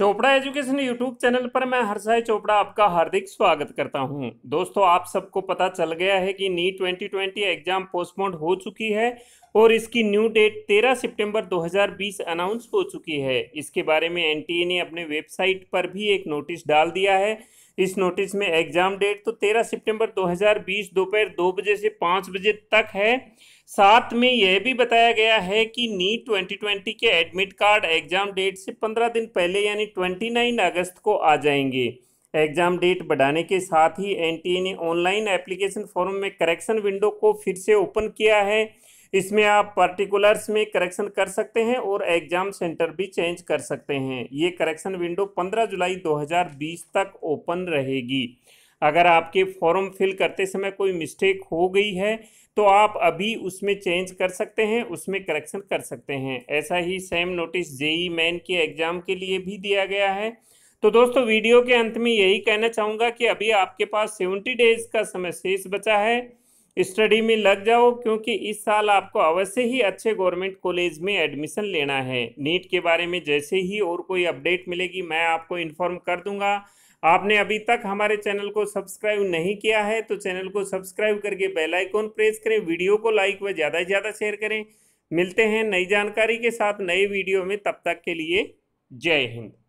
Chopra education YouTube channel पर मैं हर्षाय चोपड़ा आपका हार्दिक स्वागत करता हूं दोस्तों आप सबको पता चल गया है कि नी 2020 एग्जाम पोस्टपोन हो चुकी है और इसकी न्यू डेट 13 सितंबर 2020 अनाउंस हो चुकी है इसके बारे में एनटीए ने अपने वेबसाइट पर भी एक नोटिस डाल दिया है इस नोटिस में एग्जाम डेट तो 13 सितंबर 2020 दोपहर दो, दो बजे से पाँच बजे तक है साथ में यह भी बताया गया है कि नीट 2020 के एडमिट कार्ड एग्जाम डेट से 15 दिन पहले यानी 29 अगस्त को आ जाएंगे एग्जाम डेट बढ़ाने के साथ ही एनटीए ने ऑनलाइन एप्लीकेशन फॉर्म में करेक्शन विंडो को फिर से ओपन किया है इसमें आप पर्टिकुलर्स में करेक्शन कर सकते हैं और एग्जाम सेंटर भी चेंज कर सकते हैं ये करेक्शन विंडो 15 जुलाई 2020 तक ओपन रहेगी अगर आपके फॉर्म फिल करते समय कोई मिस्टेक हो गई है तो आप अभी उसमें चेंज कर सकते हैं उसमें करेक्शन कर सकते हैं ऐसा ही सेम नोटिस जेई मैन के एग्ज़ाम के लिए भी दिया गया है तो दोस्तों वीडियो के अंत में यही कहना चाहूँगा कि अभी आपके पास सेवेंटी डेज का समय शेष बचा है स्टडी में लग जाओ क्योंकि इस साल आपको अवश्य ही अच्छे गवर्नमेंट कॉलेज में एडमिशन लेना है नीट के बारे में जैसे ही और कोई अपडेट मिलेगी मैं आपको इन्फॉर्म कर दूंगा आपने अभी तक हमारे चैनल को सब्सक्राइब नहीं किया है तो चैनल को सब्सक्राइब करके बेल आइकॉन प्रेस करें वीडियो को लाइक व ज़्यादा से ज़्यादा शेयर करें मिलते हैं नई जानकारी के साथ नए वीडियो में तब तक के लिए जय हिंद